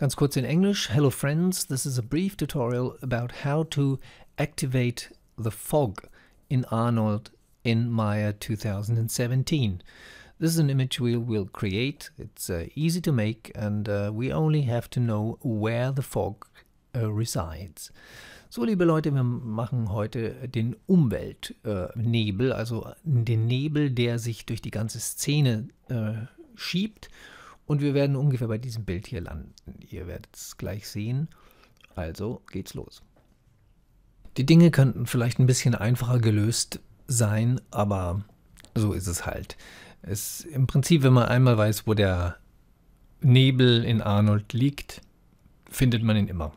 Ganz kurz in Englisch. Hello friends, this is a brief tutorial about how to activate the fog in Arnold in Maya 2017. This is an image we will create. It's uh, easy to make and uh, we only have to know where the fog uh, resides. So, liebe Leute, wir machen heute den Umweltnebel, äh, also den Nebel, der sich durch die ganze Szene äh, schiebt Und wir werden ungefähr bei diesem Bild hier landen. Ihr werdet es gleich sehen. Also geht's los. Die Dinge könnten vielleicht ein bisschen einfacher gelöst sein, aber so ist es halt. Es im Prinzip, wenn man einmal weiß, wo der Nebel in Arnold liegt, findet man ihn immer.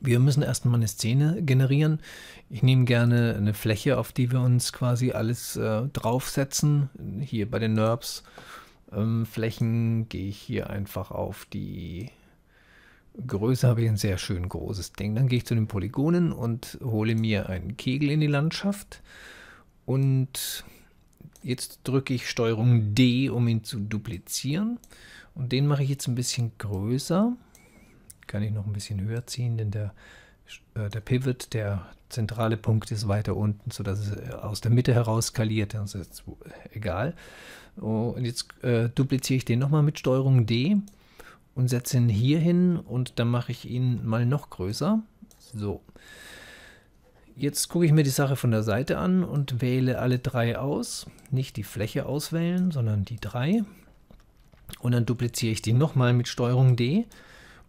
Wir müssen erstmal eine Szene generieren. Ich nehme gerne eine Fläche, auf die wir uns quasi alles äh, draufsetzen. Hier bei den NURBS ähm, Flächen gehe ich hier einfach auf die Größe, habe ich ein sehr schön großes Ding. Dann gehe ich zu den Polygonen und hole mir einen Kegel in die Landschaft. Und jetzt drücke ich STRG D, um ihn zu duplizieren. Und den mache ich jetzt ein bisschen größer. Kann ich noch ein bisschen höher ziehen, denn der äh, der Pivot, der zentrale Punkt ist weiter unten, sodass es äh, aus der Mitte heraus skaliert. Das ist jetzt egal. Oh, und jetzt äh, dupliziere ich den nochmal mit Steuerung D und setze ihn hier hin und dann mache ich ihn mal noch größer. So. Jetzt gucke ich mir die Sache von der Seite an und wähle alle drei aus. Nicht die Fläche auswählen, sondern die drei. Und dann dupliziere ich die nochmal mit Steuerung D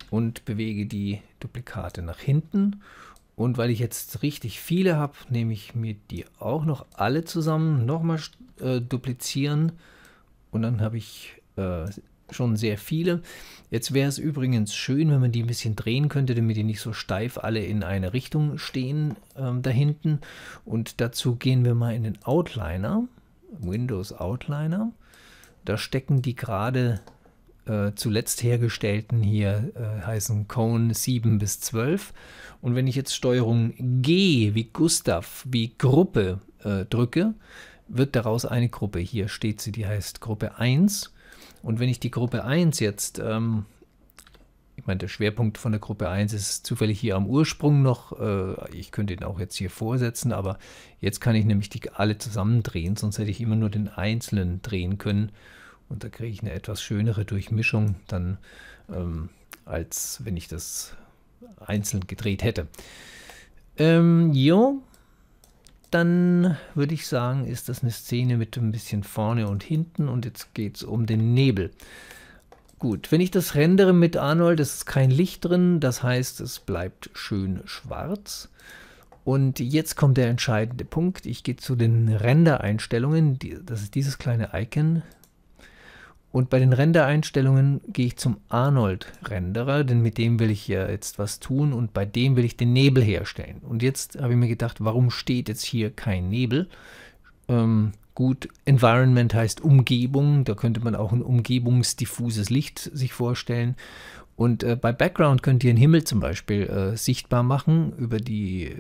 und bewege die Duplikate nach hinten. Und weil ich jetzt richtig viele habe, nehme ich mir die auch noch alle zusammen, nochmal äh, duplizieren und dann habe ich äh, schon sehr viele. Jetzt wäre es übrigens schön, wenn man die ein bisschen drehen könnte, damit die nicht so steif alle in eine Richtung stehen ähm, da hinten. Und dazu gehen wir mal in den Outliner, Windows Outliner. Da stecken die gerade äh, zuletzt hergestellten hier äh, heißen Cone 7 bis 12. Und wenn ich jetzt Steuerung G wie Gustav, wie Gruppe äh, drücke, wird daraus eine Gruppe. Hier steht sie, die heißt Gruppe 1. Und wenn ich die Gruppe 1 jetzt, ähm, ich meine, der Schwerpunkt von der Gruppe 1 ist zufällig hier am Ursprung noch. Äh, ich könnte ihn auch jetzt hier vorsetzen, aber jetzt kann ich nämlich die alle zusammendrehen, sonst hätte ich immer nur den einzelnen drehen können. Und da kriege ich eine etwas schönere Durchmischung dann, ähm, als wenn ich das einzeln gedreht hätte. Ähm, jo, dann würde ich sagen, ist das eine Szene mit ein bisschen vorne und hinten und jetzt geht es um den Nebel. Gut, wenn ich das rendere mit Arnold, ist kein Licht drin, das heißt, es bleibt schön schwarz. Und jetzt kommt der entscheidende Punkt. Ich gehe zu den Rendereinstellungen. das ist dieses kleine Icon, und bei den Rendereinstellungen gehe ich zum Arnold Renderer, denn mit dem will ich ja jetzt was tun und bei dem will ich den Nebel herstellen. Und jetzt habe ich mir gedacht, warum steht jetzt hier kein Nebel? Ähm, gut, Environment heißt Umgebung, da könnte man auch ein umgebungsdiffuses Licht sich vorstellen. Und äh, bei Background könnt ihr den Himmel zum Beispiel äh, sichtbar machen über die äh,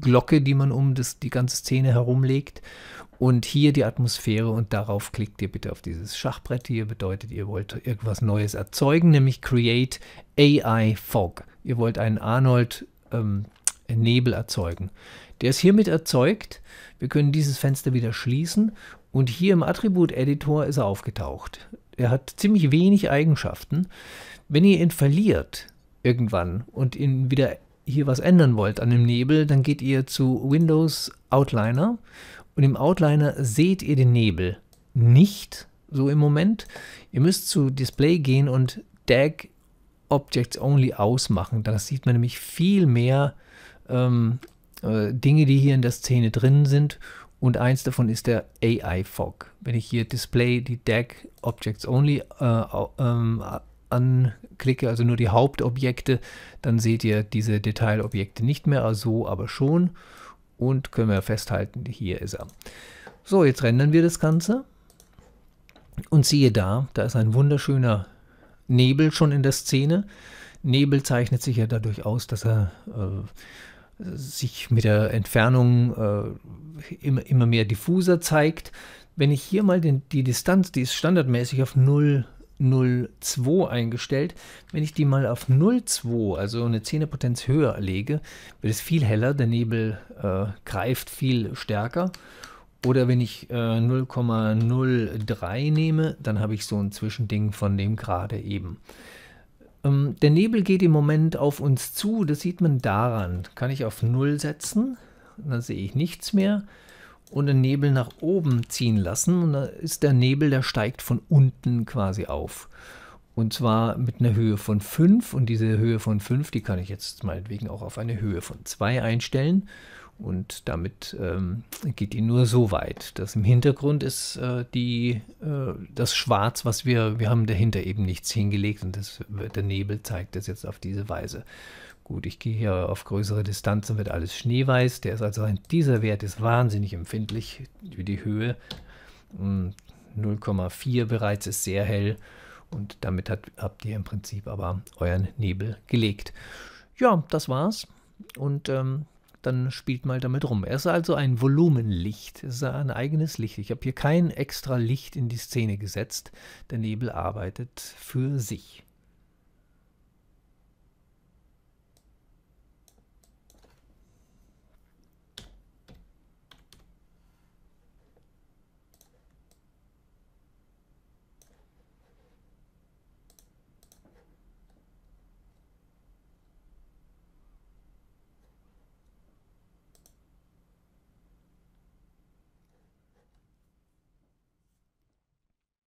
Glocke, die man um das, die ganze Szene herumlegt. Und hier die Atmosphäre und darauf klickt ihr bitte auf dieses Schachbrett hier. Bedeutet, ihr wollt irgendwas Neues erzeugen, nämlich Create AI Fog. Ihr wollt einen Arnold ähm, Nebel erzeugen. Der ist hiermit erzeugt. Wir können dieses Fenster wieder schließen und hier im Attribut-Editor ist er aufgetaucht. Er hat ziemlich wenig Eigenschaften. Wenn ihr ihn verliert irgendwann und ihn wieder hier was ändern wollt an dem Nebel, dann geht ihr zu Windows Outliner und im Outliner seht ihr den Nebel nicht so im Moment. Ihr müsst zu Display gehen und DAG Objects Only ausmachen. Da sieht man nämlich viel mehr ähm, äh, Dinge, die hier in der Szene drin sind und eins davon ist der AI Fog. Wenn ich hier Display die DAG Objects Only äh, ähm, anklicke, also nur die Hauptobjekte, dann seht ihr diese Detailobjekte nicht mehr, also aber schon. Und können wir festhalten, hier ist er. So, jetzt rendern wir das Ganze. Und siehe da, da ist ein wunderschöner Nebel schon in der Szene. Nebel zeichnet sich ja dadurch aus, dass er äh, sich mit der Entfernung äh, immer, immer mehr diffuser zeigt. Wenn ich hier mal den, die Distanz, die ist standardmäßig auf 0,02 eingestellt. Wenn ich die mal auf 0,2, also eine 10 höher lege, wird es viel heller, der Nebel äh, greift viel stärker. Oder wenn ich äh, 0,03 nehme, dann habe ich so ein Zwischending von dem gerade eben. Ähm, der Nebel geht im Moment auf uns zu, das sieht man daran. Kann ich auf 0 setzen, dann sehe ich nichts mehr. Und den Nebel nach oben ziehen lassen und da ist der Nebel, der steigt von unten quasi auf. Und zwar mit einer Höhe von 5 und diese Höhe von 5, die kann ich jetzt meinetwegen auch auf eine Höhe von 2 einstellen. Und damit ähm, geht die nur so weit. Das im Hintergrund ist äh, die, äh, das Schwarz, was wir, wir haben dahinter eben nichts hingelegt und das, der Nebel zeigt das jetzt auf diese Weise. Gut, ich gehe hier auf größere Distanz Distanzen, wird alles schneeweiß. Der ist also, dieser Wert ist wahnsinnig empfindlich wie die Höhe. 0,4 mm, bereits ist sehr hell und damit hat, habt ihr im Prinzip aber euren Nebel gelegt. Ja, das war's und ähm, dann spielt mal damit rum. Er ist also ein Volumenlicht, es ist ein eigenes Licht. Ich habe hier kein extra Licht in die Szene gesetzt. Der Nebel arbeitet für sich.